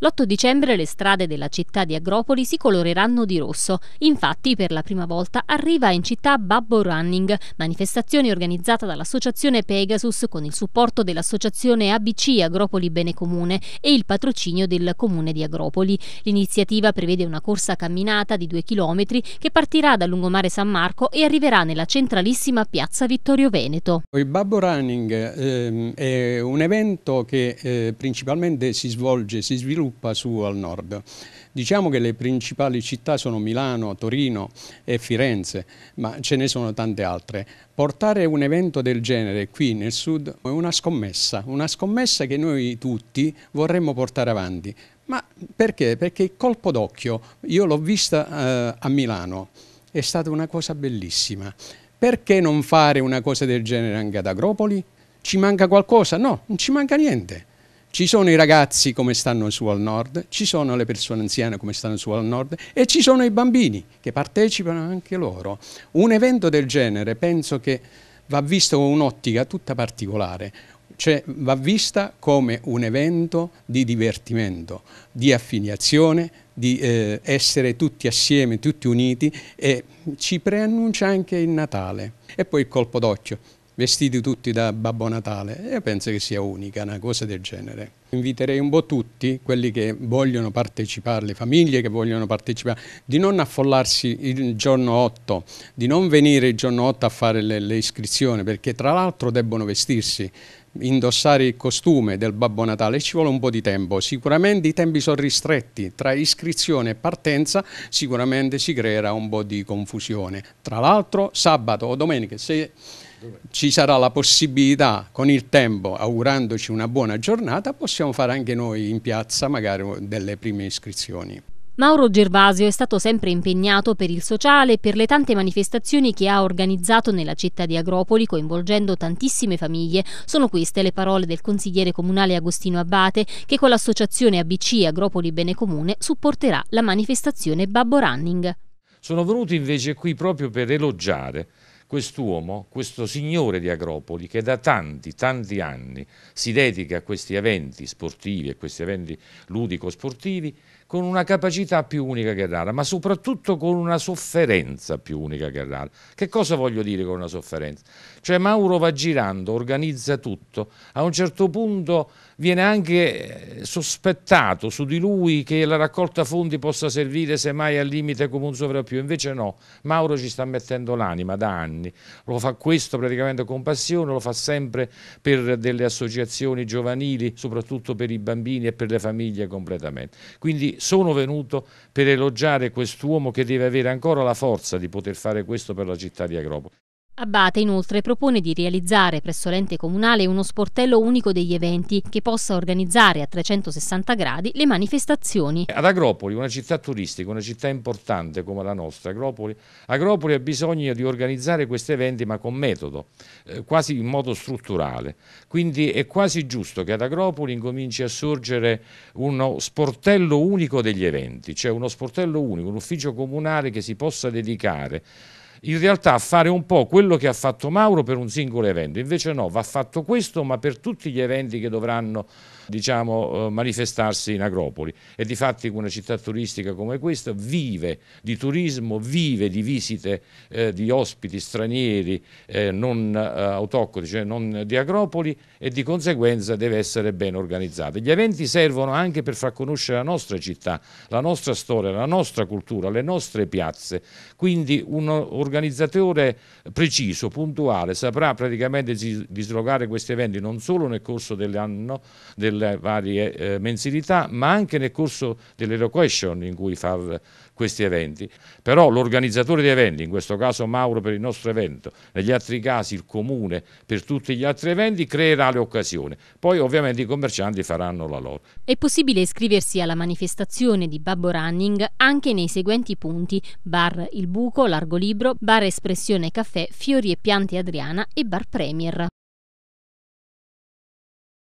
L'8 dicembre le strade della città di Agropoli si coloreranno di rosso. Infatti, per la prima volta arriva in città Babbo Running, manifestazione organizzata dall'associazione Pegasus con il supporto dell'associazione ABC Agropoli Bene Comune e il patrocinio del comune di Agropoli. L'iniziativa prevede una corsa camminata di due chilometri che partirà da lungomare San Marco e arriverà nella centralissima piazza Vittorio Veneto. Il Babbo Running eh, è un evento che eh, principalmente si svolge, si sviluppa sviluppa su al nord. Diciamo che le principali città sono Milano, Torino e Firenze, ma ce ne sono tante altre. Portare un evento del genere qui nel sud è una scommessa, una scommessa che noi tutti vorremmo portare avanti. Ma perché? Perché colpo d'occhio, io l'ho vista eh, a Milano, è stata una cosa bellissima. Perché non fare una cosa del genere anche ad Agropoli? Ci manca qualcosa? No, non ci manca niente. Ci sono i ragazzi come stanno su al nord, ci sono le persone anziane come stanno su al nord e ci sono i bambini che partecipano anche loro. Un evento del genere penso che va visto con un'ottica tutta particolare, cioè va vista come un evento di divertimento, di affiliazione, di eh, essere tutti assieme, tutti uniti e ci preannuncia anche il Natale e poi il colpo d'occhio vestiti tutti da Babbo Natale. Io penso che sia unica una cosa del genere. Inviterei un po' tutti, quelli che vogliono partecipare, le famiglie che vogliono partecipare, di non affollarsi il giorno 8, di non venire il giorno 8 a fare le, le iscrizioni, perché tra l'altro debbono vestirsi indossare il costume del Babbo Natale ci vuole un po' di tempo, sicuramente i tempi sono ristretti, tra iscrizione e partenza sicuramente si creerà un po' di confusione. Tra l'altro sabato o domenica se ci sarà la possibilità con il tempo, augurandoci una buona giornata, possiamo fare anche noi in piazza magari delle prime iscrizioni. Mauro Gervasio è stato sempre impegnato per il sociale e per le tante manifestazioni che ha organizzato nella città di Agropoli, coinvolgendo tantissime famiglie. Sono queste le parole del consigliere comunale Agostino Abbate, che con l'associazione ABC Agropoli Bene Comune supporterà la manifestazione Babbo Running. Sono venuto invece qui proprio per elogiare quest'uomo, questo signore di Agropoli che da tanti, tanti anni si dedica a questi eventi sportivi, e questi eventi ludico-sportivi, con una capacità più unica che rara, ma soprattutto con una sofferenza più unica che rara. Che cosa voglio dire con una sofferenza? Cioè Mauro va girando, organizza tutto, a un certo punto viene anche eh, sospettato su di lui che la raccolta fondi possa servire semmai al limite come un sovrappiù, invece no, Mauro ci sta mettendo l'anima da anni anni. Lo fa questo praticamente con passione, lo fa sempre per delle associazioni giovanili, soprattutto per i bambini e per le famiglie completamente. Quindi sono venuto per elogiare quest'uomo che deve avere ancora la forza di poter fare questo per la città di Agropoli. Abate inoltre propone di realizzare presso l'ente comunale uno sportello unico degli eventi che possa organizzare a 360 gradi le manifestazioni. Ad Agropoli, una città turistica, una città importante come la nostra, Agropoli, Agropoli ha bisogno di organizzare questi eventi ma con metodo, eh, quasi in modo strutturale. Quindi è quasi giusto che ad Agropoli incominci a sorgere uno sportello unico degli eventi, cioè uno sportello unico, un ufficio comunale che si possa dedicare in realtà fare un po' quello che ha fatto Mauro per un singolo evento, invece no, va fatto questo ma per tutti gli eventi che dovranno diciamo, eh, manifestarsi in Agropoli e di fatti una città turistica come questa vive di turismo, vive di visite eh, di ospiti stranieri eh, non eh, autoctoni, cioè non di Agropoli e di conseguenza deve essere ben organizzata. Gli eventi servono anche per far conoscere la nostra città, la nostra storia, la nostra cultura, le nostre piazze, quindi un'organizzazione l'organizzatore preciso, puntuale, saprà praticamente dislocare questi eventi non solo nel corso dell'anno, delle varie eh, mensilità, ma anche nel corso delle location in cui far questi eventi. Però l'organizzatore di eventi, in questo caso Mauro per il nostro evento, negli altri casi il comune per tutti gli altri eventi, creerà le occasioni. Poi ovviamente i commercianti faranno la loro. È possibile iscriversi alla manifestazione di Babbo Running anche nei seguenti punti, bar Il Buco, Largo Libro, Bar Espressione Caffè, Fiori e Piante Adriana e Bar Premier.